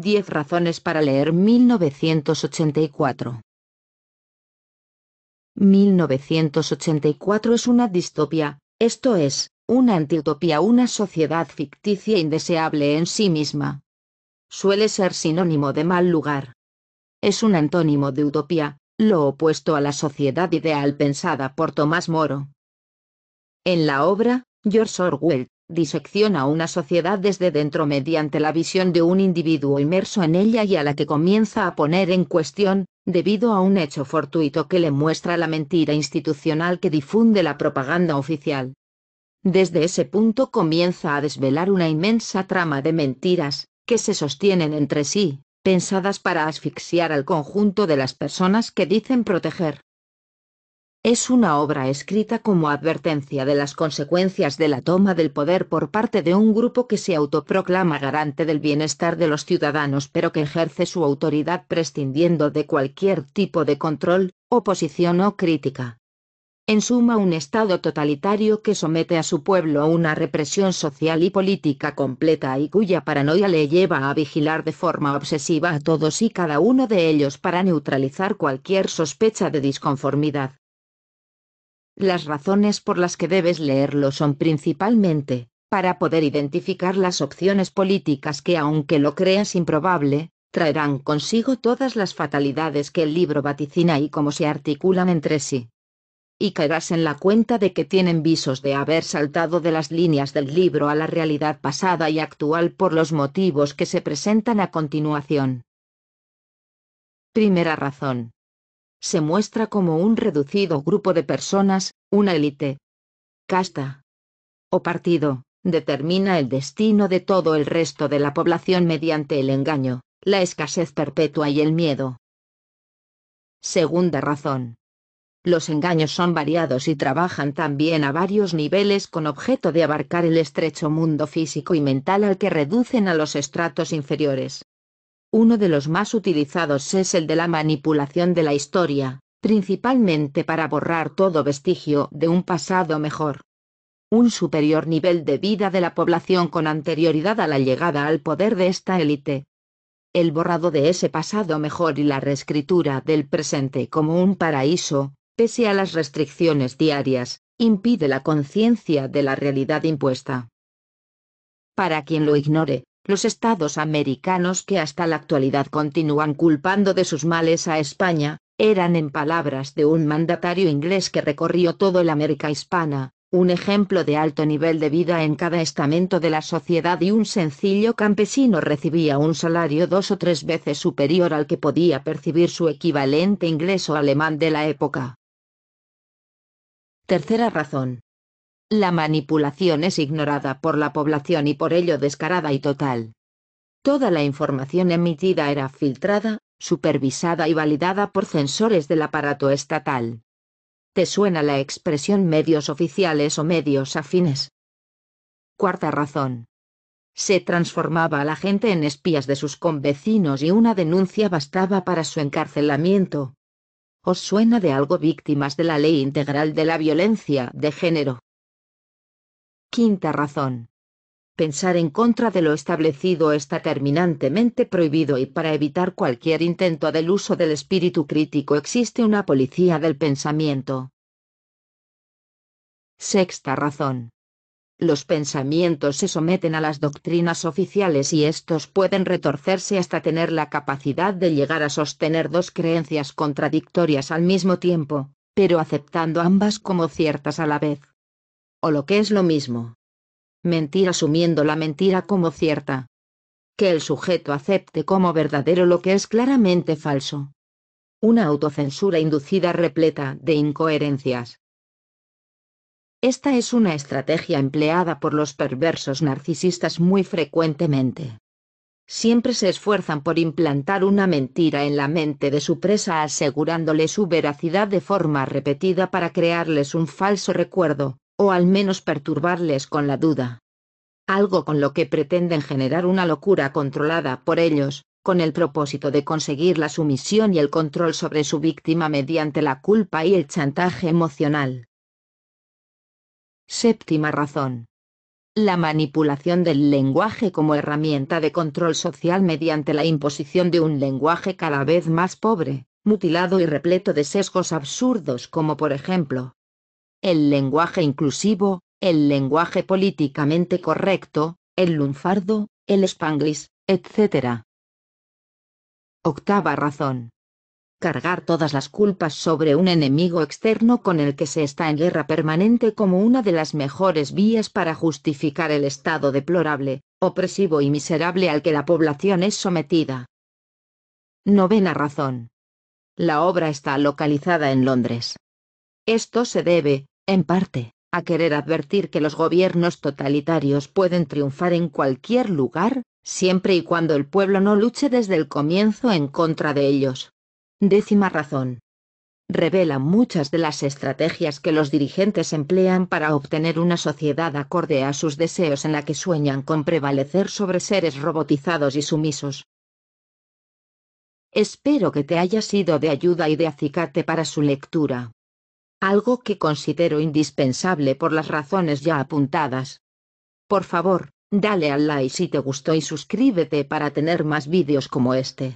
10 razones para leer 1984. 1984 es una distopia, esto es, una antiutopía, una sociedad ficticia indeseable en sí misma. Suele ser sinónimo de mal lugar. Es un antónimo de utopía, lo opuesto a la sociedad ideal pensada por Tomás Moro. En la obra, George Orwell disecciona una sociedad desde dentro mediante la visión de un individuo inmerso en ella y a la que comienza a poner en cuestión, debido a un hecho fortuito que le muestra la mentira institucional que difunde la propaganda oficial. Desde ese punto comienza a desvelar una inmensa trama de mentiras, que se sostienen entre sí, pensadas para asfixiar al conjunto de las personas que dicen proteger es una obra escrita como advertencia de las consecuencias de la toma del poder por parte de un grupo que se autoproclama garante del bienestar de los ciudadanos pero que ejerce su autoridad prescindiendo de cualquier tipo de control, oposición o crítica. En suma, un Estado totalitario que somete a su pueblo a una represión social y política completa y cuya paranoia le lleva a vigilar de forma obsesiva a todos y cada uno de ellos para neutralizar cualquier sospecha de disconformidad. Las razones por las que debes leerlo son principalmente, para poder identificar las opciones políticas que, aunque lo creas improbable, traerán consigo todas las fatalidades que el libro vaticina y cómo se articulan entre sí. Y caerás en la cuenta de que tienen visos de haber saltado de las líneas del libro a la realidad pasada y actual por los motivos que se presentan a continuación. Primera razón se muestra como un reducido grupo de personas, una élite. Casta o partido, determina el destino de todo el resto de la población mediante el engaño, la escasez perpetua y el miedo. Segunda razón. Los engaños son variados y trabajan también a varios niveles con objeto de abarcar el estrecho mundo físico y mental al que reducen a los estratos inferiores. Uno de los más utilizados es el de la manipulación de la historia, principalmente para borrar todo vestigio de un pasado mejor. Un superior nivel de vida de la población con anterioridad a la llegada al poder de esta élite. El borrado de ese pasado mejor y la reescritura del presente como un paraíso, pese a las restricciones diarias, impide la conciencia de la realidad impuesta. Para quien lo ignore, los estados americanos que hasta la actualidad continúan culpando de sus males a España, eran en palabras de un mandatario inglés que recorrió todo el América hispana, un ejemplo de alto nivel de vida en cada estamento de la sociedad y un sencillo campesino recibía un salario dos o tres veces superior al que podía percibir su equivalente inglés o alemán de la época. Tercera razón. La manipulación es ignorada por la población y por ello descarada y total. Toda la información emitida era filtrada, supervisada y validada por censores del aparato estatal. ¿Te suena la expresión medios oficiales o medios afines? Cuarta razón. Se transformaba a la gente en espías de sus convecinos y una denuncia bastaba para su encarcelamiento. ¿Os suena de algo víctimas de la ley integral de la violencia de género? Quinta razón. Pensar en contra de lo establecido está terminantemente prohibido y para evitar cualquier intento del uso del espíritu crítico existe una policía del pensamiento. Sexta razón. Los pensamientos se someten a las doctrinas oficiales y estos pueden retorcerse hasta tener la capacidad de llegar a sostener dos creencias contradictorias al mismo tiempo, pero aceptando ambas como ciertas a la vez o lo que es lo mismo. Mentir asumiendo la mentira como cierta. Que el sujeto acepte como verdadero lo que es claramente falso. Una autocensura inducida repleta de incoherencias. Esta es una estrategia empleada por los perversos narcisistas muy frecuentemente. Siempre se esfuerzan por implantar una mentira en la mente de su presa asegurándole su veracidad de forma repetida para crearles un falso recuerdo, o al menos perturbarles con la duda. Algo con lo que pretenden generar una locura controlada por ellos, con el propósito de conseguir la sumisión y el control sobre su víctima mediante la culpa y el chantaje emocional. Séptima razón. La manipulación del lenguaje como herramienta de control social mediante la imposición de un lenguaje cada vez más pobre, mutilado y repleto de sesgos absurdos como por ejemplo, el lenguaje inclusivo, el lenguaje políticamente correcto, el lunfardo, el spanglish, etc. Octava razón. Cargar todas las culpas sobre un enemigo externo con el que se está en guerra permanente como una de las mejores vías para justificar el estado deplorable, opresivo y miserable al que la población es sometida. Novena razón. La obra está localizada en Londres. Esto se debe, en parte, a querer advertir que los gobiernos totalitarios pueden triunfar en cualquier lugar, siempre y cuando el pueblo no luche desde el comienzo en contra de ellos. Décima razón. Revela muchas de las estrategias que los dirigentes emplean para obtener una sociedad acorde a sus deseos en la que sueñan con prevalecer sobre seres robotizados y sumisos. Espero que te haya sido de ayuda y de acicate para su lectura algo que considero indispensable por las razones ya apuntadas. Por favor, dale al like si te gustó y suscríbete para tener más vídeos como este.